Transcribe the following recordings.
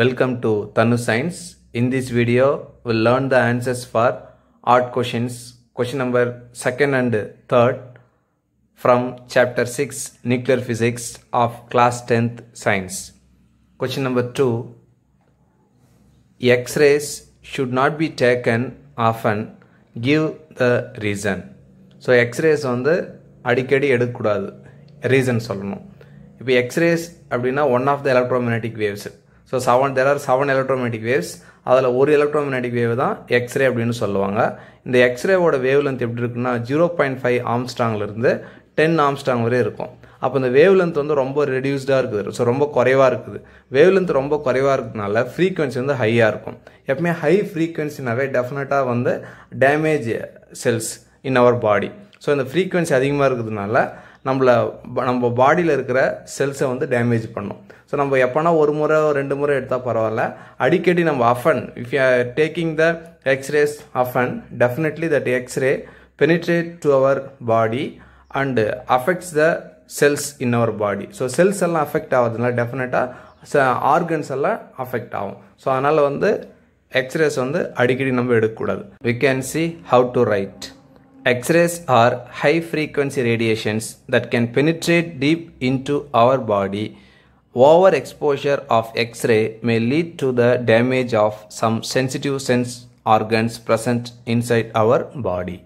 Welcome to Tanu Science. In this video, we'll learn the answers for odd questions, question number second and third from chapter 6 nuclear physics of class 10th science. Question number 2 X-rays should not be taken often. Give the reason. So X-rays so X-rays வந்து அடிக்கடி எடுக்கக்கூடாது reason சொல்லணும் X-rays அப்படின்னா one of the electromagnetic waves. So seven there are seven electromagnetic waves அதில் ஒரு எலக்ட்ரோமேட்டிக் wave தான் x ray அப்படின்னு சொல்லுவாங்க இந்த எக்ஸ்ரேவோட வேவ் லென்த் எப்படி இருக்குன்னா ஜீரோ பாயிண்ட் ஃபைவ் ஆம்ஸ்டாங்லேருந்து டென் ஆம்ஸ்டாங் வரை இருக்கும் அப்போ இந்த வேவ் லென்த் வந்து ரொம்ப ரெடியூஸ்டாக இருக்குது ஸோ ரொம்ப குறைவாக இருக்குது வேவ் லென்த் ரொம்ப குறைவாக இருக்கிறதுனால ஃப்ரீக்வன்சி வந்து ஹையாக இருக்கும் எப்பவுமே ஹை ஃப்ரீக்வன்சினாவே டெஃபினட்டாக வந்து damage cells in our body so இந்த ஃப்ரீக்வன்சி அதிகமாக இருக்கிறதுனால நம்மளை நம்ம பாடியில் இருக்கிற செல்ஸை வந்து டேமேஜ் பண்ணும் ஸோ நம்ம எப்போனா ஒரு முறை ரெண்டு முறை எடுத்தால் பரவாயில்ல அடிக்கடி நம்ம often if you are taking the X-rays often definitely that X-ray penetrate to our body and affects the cells in our body so cells எல்லாம் அஃபெக்ட் ஆகுதுனால டெஃபினட்டாக ஆர்கன்ஸ் எல்லாம் அஃபெக்ட் ஆகும் ஸோ அதனால் வந்து எக்ஸ்ரேஸ் வந்து அடிக்கடி நம்ம எடுக்கக்கூடாது we can see how to right X-rays are high frequency radiations that can penetrate deep into our body. Overexposure of X-ray may lead to the damage of some sensitive sense organs present inside our body.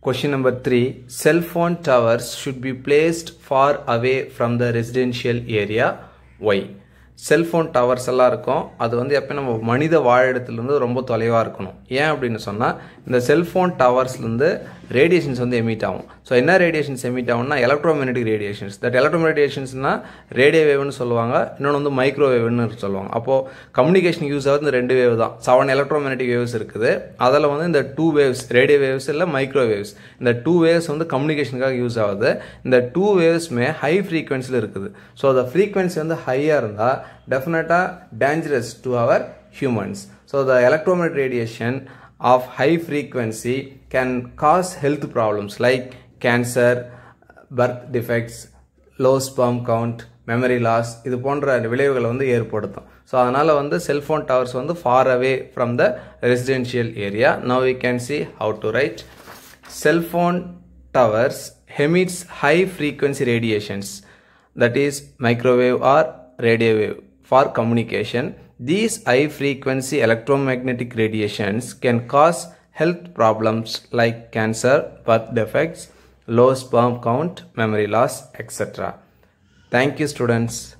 Question number 3. Cell phone towers should be placed far away from the residential area. Why? Cellphone towers எல்லாம் இருக்கும் அது வந்து எப்போ நம்ம மனித வாழிடத்துலேருந்து ரொம்ப தொலைவாக இருக்கணும் ஏன் அப்படின்னு சொன்னால் இந்த செல்ஃபோன் டவர்ஸ்லேருந்து ரேடியேஷன்ஸ் வந்து எமிட் ஆகும் ஸோ என்ன ரேடியேஷன்ஸ் எமிட் ஆகும்னா electromagnetic radiations that electromagnetic radio வேவ்னு சொல்லுவாங்க இன்னொன்று வந்து மைக்ரோ வேவ்னு சொல்லுவாங்க அப்போது கம்யூனிகேஷன் யூஸ் ஆகுது இந்த ரெண்டு வேவ் தான் செவன் எலக்ட்ரோமேக்னெட்டிக் வேவ்ஸ் இருக்குது அதில் வந்து இந்த டூ வேவ்ஸ் ரேடியோ வேவ்ஸ் இல்லை மைக்ரோ வேவ்ஸ் இந்த டூ வேவ்ஸ் வந்து கம்யூனிகேஷனுக்காக யூஸ் ஆகுது இந்த டூ வேவ்ஸுமே ஹை ஃப்ரீக்வன்சியில் இருக்குது ஸோ அந்த ஃப்ரீக்வன்சி வந்து ஹையாக இருந்தால் definitely dangerous to our humans. So the electromagnetic radiation of high frequency can cause health problems like cancer, birth defects, low sperm count, memory loss. இது போன்ற விளைவுகள் வந்து ஏற்படுத்தும். So அதனால வந்து cell phone towers வந்து far away from the residential area. Now we can see how to write cell phone towers emits high frequency radiations that is microwave or radio wave for communication. These high frequency electromagnetic radiations can cause health problems like cancer, birth defects, low sperm count, memory loss, etc. Thank you students.